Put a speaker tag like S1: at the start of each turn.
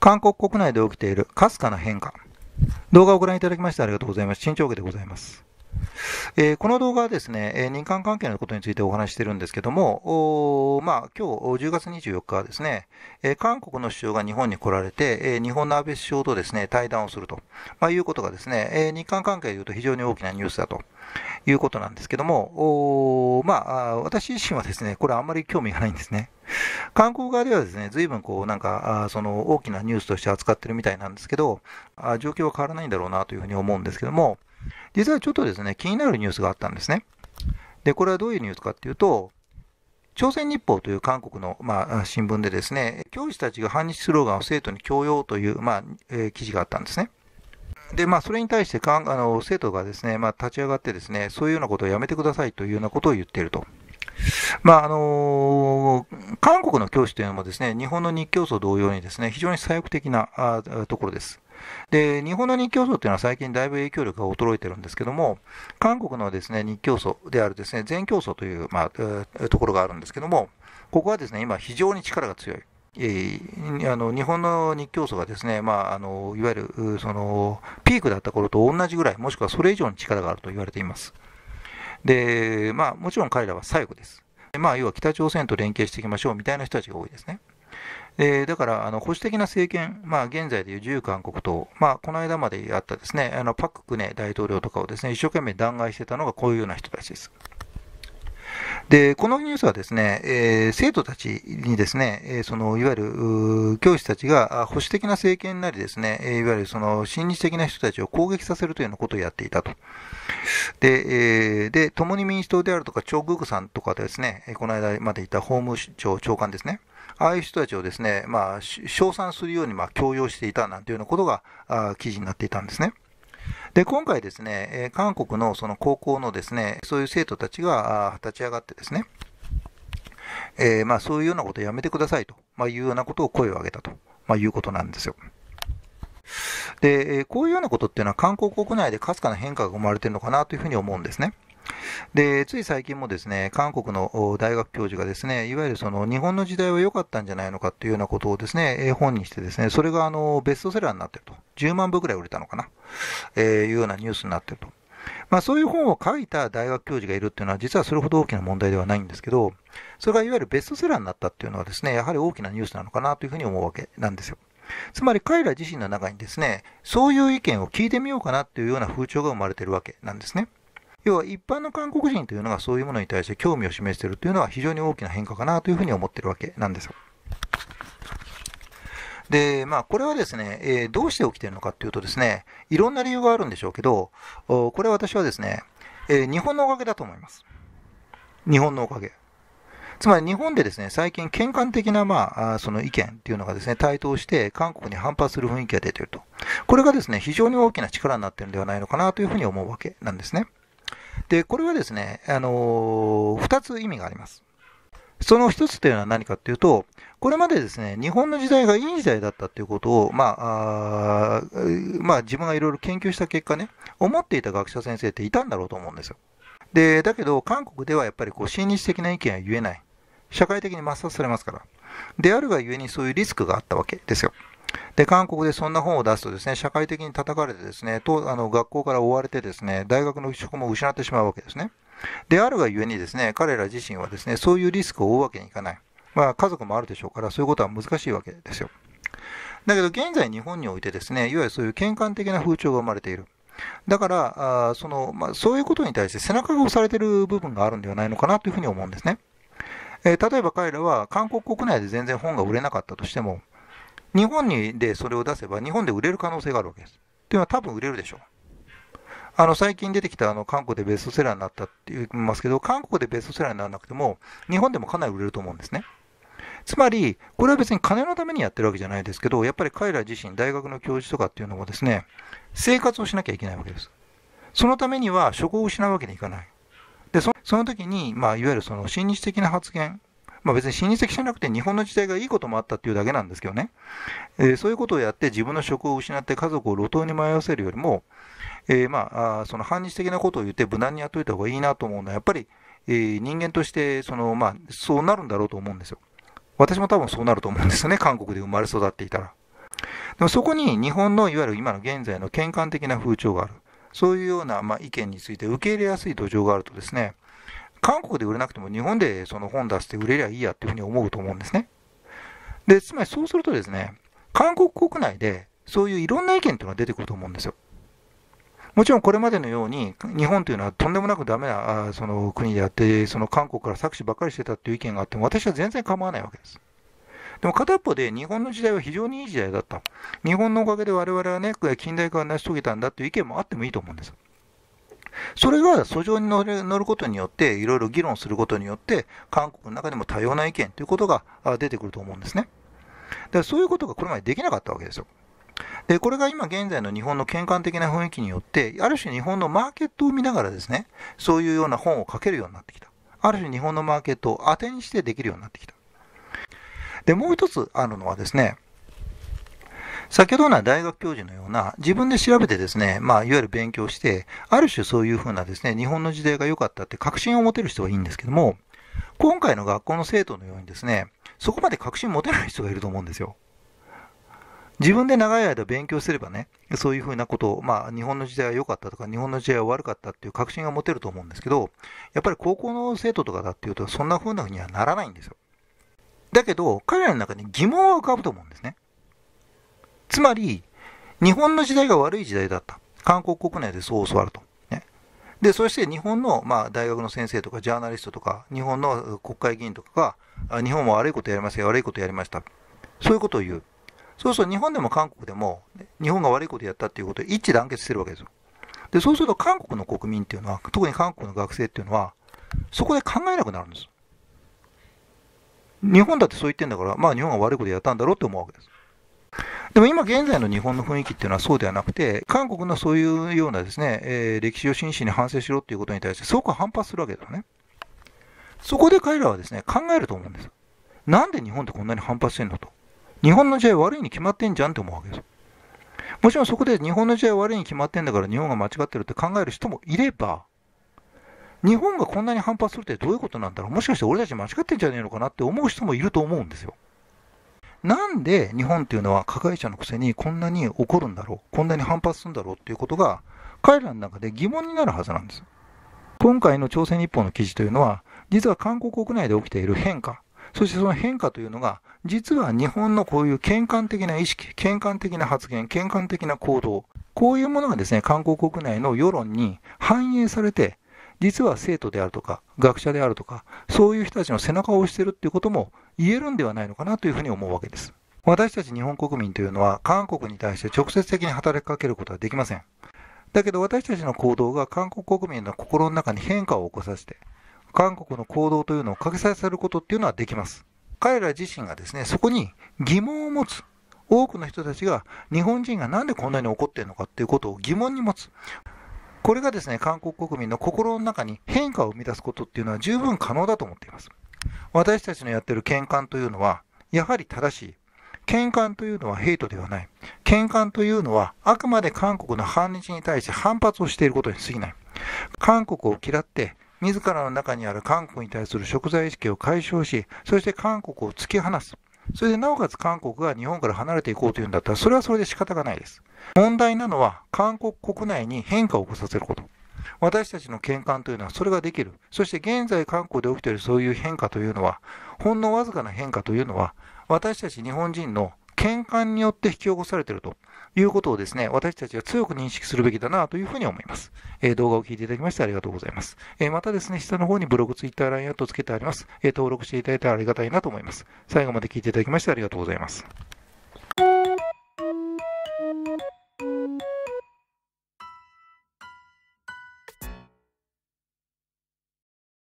S1: 韓国国内で起きているかすかな変化。動画をご覧いただきましてありがとうございます。新潮家でございます。えー、この動画はですね、えー、日韓関係のことについてお話してるんですけども、まあ、今日10月24日はですね、えー、韓国の首相が日本に来られて、え日本の安倍首相とですね、対談をすると、まあ、いうことがですね、え日韓関係でいうと非常に大きなニュースだということなんですけども、まあ、私自身はですね、これあんまり興味がないんですね。韓国側ではですね、随分こう、なんか、あその大きなニュースとして扱ってるみたいなんですけど、あ状況は変わらないんだろうなというふうに思うんですけども、実はちょっとですね、気になるニュースがあったんですね。で、これはどういうニュースかっていうと、朝鮮日報という韓国の、まあ、新聞でですね、教師たちが反日スローガンを生徒に強要という、まあえー、記事があったんですね。で、まあ、それに対してかんあの生徒がですね、まあ、立ち上がってですね、そういうようなことをやめてくださいというようなことを言っていると。まああの韓国の教師というのもですね日本の日教祖同様にですね非常に左翼的なあところです。で日本の日教祖というのは最近だいぶ影響力が衰えてるんですけども、韓国のですね日教祖であるですね全教祖という、まあ、ところがあるんですけども、ここはですね今、非常に力が強い。えー、あの日本の日教祖がですね、まあ、あのいわゆるそのピークだった頃と同じぐらい、もしくはそれ以上に力があると言われています。で、まあ、もちろん彼らは最後です。まあ、要は北朝鮮と連携していきましょうみたいな人たちが多いですね。えだからあの保守的な政権、まあ、現在でいう自由韓国党、まあ、この間まであったですねあのパク・クネ大統領とかをですね一生懸命弾劾してたのがこういうような人たちです。で、このニュースはですね、えー、生徒たちにですね、えー、そのいわゆる教師たちが保守的な政権なりですね、えいわゆるその親日的な人たちを攻撃させるというようなことをやっていたと。で、えー、で、共に民主党であるとか、チョ・グクさんとかですね、この間までいた法務省長官ですね、ああいう人たちをですね、まあ、称賛するようにま強要していたなんていうようなことがあ記事になっていたんですね。で、今回ですね、韓国のその高校のですね、そういう生徒たちが立ち上がってですね、えー、まあ、そういうようなことをやめてくださいと、まあ、いうようなことを声を上げたと、まあ、いうことなんですよ。で、こういうようなことっていうのは韓国国内でかすかな変化が生まれてるのかなというふうに思うんですね。で、つい最近もですね、韓国の大学教授がですね、いわゆるその日本の時代は良かったんじゃないのかというようなことをですね、絵本にしてですね、それがあのベストセラーになってると。10万部ぐらい売れたのかな、えー、いうようなニュースになってると。まあ、そういう本を書いた大学教授がいるっていうのは、実はそれほど大きな問題ではないんですけど、それがいわゆるベストセラーになったっていうのはですね、やはり大きなニュースなのかなというふうに思うわけなんですよ。つまり彼ら自身の中にですね、そういう意見を聞いてみようかなっていうような風潮が生まれてるわけなんですね。要は一般の韓国人というのがそういうものに対して興味を示しているというのは非常に大きな変化かなというふうに思っているわけなんです。で、まあ、これはですね、えー、どうして起きてるのかというとですね、いろんな理由があるんでしょうけど、これは私はですね、えー、日本のおかげだと思います。日本のおかげ。つまり日本でですね、最近、嫌韓的な、まあ、その意見っていうのがですね、台頭して、韓国に反発する雰囲気が出ていると。これがですね、非常に大きな力になっているんではないのかなというふうに思うわけなんですね。で、これはですね、あのー、2つ意味があります。その1つというのは何かっていうと、これまでですね、日本の時代がいい時代だったということを、まあ、あまあ、自分がいろいろ研究した結果ね、思っていた学者先生っていたんだろうと思うんですよ。で、だけど、韓国ではやっぱりこう、親日的な意見は言えない。社会的に抹殺されますから。であるがゆえにそういうリスクがあったわけですよ。で、韓国でそんな本を出すとですね、社会的に叩かれてですね、とあの学校から追われてですね、大学の職も失ってしまうわけですね。であるがゆえにですね、彼ら自身はですね、そういうリスクを負うわけにいかない。まあ、家族もあるでしょうから、そういうことは難しいわけですよ。だけど、現在日本においてですね、いわゆるそういう喧嘩的な風潮が生まれている。だから、あそのまあ、そういうことに対して背中が押されている部分があるんではないのかなというふうに思うんですね。えー、例えば彼らは韓国国内で全然本が売れなかったとしても、日本にでそれを出せば、日本で売れる可能性があるわけです。というのは多分売れるでしょう。あの、最近出てきたあの、韓国でベストセラーになったって言いますけど、韓国でベストセラーにならなくても、日本でもかなり売れると思うんですね。つまり、これは別に金のためにやってるわけじゃないですけど、やっぱり彼ら自身、大学の教授とかっていうのもですね、生活をしなきゃいけないわけです。そのためには職を失うわけにいかない。で、その時に、まあ、いわゆるその親日的な発言まあ、別に親戚じゃなくて日本の時代がいいこともあったっていうだけなんですけどね、えー、そういうことをやって自分の職を失って家族を路頭に迷わせるよりも、えー、まあ、その反日的なことを言って無難にやっといた方がいいなと思うのはやっぱり、えー、人間としてその、まあ、そうなるんだろうと思うんですよ。私も多分そうなると思うんですよね、韓国で生まれ育っていたら。でもそこに日本のいわゆる今の現在の嫌韓的な風潮がある。そういうような、まあ、意見について受け入れやすい土壌があるとですね、韓国で売れなくても日本でその本出して売れりゃいいやっていうふうに思うと思うんですね。で、つまりそうするとですね、韓国国内でそういういろんな意見ていうのが出てくると思うんですよ。もちろんこれまでのように、日本というのはとんでもなくダメなその国であって、その韓国から搾取ばっかりしてたっていう意見があっても、私は全然構わないわけです。でも片っぽで日本の時代は非常にいい時代だった。日本のおかげで我々はね、近代化を成し遂げたんだっていう意見もあってもいいと思うんです。それが訴状に乗ることによって、いろいろ議論することによって、韓国の中でも多様な意見ということが出てくると思うんですね。だからそういうことがこれまでできなかったわけですよ。でこれが今現在の日本の健観的な雰囲気によって、ある種日本のマーケットを見ながらですね、そういうような本を書けるようになってきた。ある種日本のマーケットを当てにしてできるようになってきた。で、もう一つあるのはですね、先ほどの大学教授のような、自分で調べてですね、まあ、いわゆる勉強して、ある種そういうふうなですね、日本の時代が良かったって確信を持てる人はいいんですけども、今回の学校の生徒のようにですね、そこまで確信持てない人がいると思うんですよ。自分で長い間勉強すればね、そういうふうなことを、まあ、日本の時代は良かったとか、日本の時代は悪かったっていう確信が持てると思うんですけど、やっぱり高校の生徒とかだっていうと、そんなふうなにはならないんですよ。だけど、彼らの中に疑問は浮かぶと思うんですね。つまり、日本の時代が悪い時代だった。韓国国内でそう教わると。ね、で、そして日本の、まあ、大学の先生とか、ジャーナリストとか、日本の国会議員とかが、日本も悪いことやりましたよ、悪いことやりました。そういうことを言う。そうすると日本でも韓国でも、日本が悪いことやったっていうことで一致団結してるわけですよ。で、そうすると韓国の国民っていうのは、特に韓国の学生っていうのは、そこで考えなくなるんです。日本だってそう言ってんだから、まあ日本が悪いことやったんだろうって思うわけです。でも今現在の日本の雰囲気っていうのはそうではなくて、韓国のそういうようなですね、えー、歴史を真摯に反省しろっていうことに対してすごく反発するわけだね。そこで彼らはですね、考えると思うんです。なんで日本ってこんなに反発してんのと。日本の時代悪いに決まってんじゃんって思うわけです。もちろんそこで日本の時代悪いに決まってんだから日本が間違ってるって考える人もいれば、日本がこんなに反発するってどういうことなんだろうもしかして俺たち間違ってんじゃねえのかなって思う人もいると思うんですよ。なんで日本っていうのは加害者のくせにこんなに怒るんだろう、こんなに反発するんだろうっていうことが、彼らの中で疑問になるはずなんです。今回の朝鮮日報の記事というのは、実は韓国国内で起きている変化、そしてその変化というのが、実は日本のこういう喧嘩的な意識、喧嘩的な発言、喧嘩的な行動、こういうものがですね、韓国国内の世論に反映されて、実は生徒であるとか、学者であるとか、そういう人たちの背中を押しているっていうことも言えるんではないのかなというふうに思うわけです。私たち日本国民というのは韓国に対して直接的に働きかけることはできません。だけど私たちの行動が韓国国民の心の中に変化を起こさせて、韓国の行動というのをかけさせることっていうのはできます。彼ら自身がですね、そこに疑問を持つ。多くの人たちが日本人がなんでこんなに怒ってるのかっていうことを疑問に持つ。これがですね、韓国国民の心の中に変化を生み出すことっていうのは十分可能だと思っています。私たちのやってる喧嘩というのは、やはり正しい。喧嘩というのはヘイトではない。喧嘩というのは、あくまで韓国の反日に対して反発をしていることに過ぎない。韓国を嫌って、自らの中にある韓国に対する食材意識を解消し、そして韓国を突き放す。それでなおかつ韓国が日本から離れていこうというんだったら、それはそれで仕方がないです。問題なのは、韓国国内に変化を起こさせること。私たちの見解というのはそれができる。そして現在韓国で起きているそういう変化というのは、ほんのわずかな変化というのは、私たち日本人の見解によって引き起こされているということをですね、私たちは強く認識するべきだなというふうに思います。えー、動画を聞いていただきましてありがとうございます。えー、またですね、下の方にブログ、ツイッター、ラインアットつけてあります。えー、登録していただいてありがたいなと思います。最後まで聞いていただきましてありがとうございます。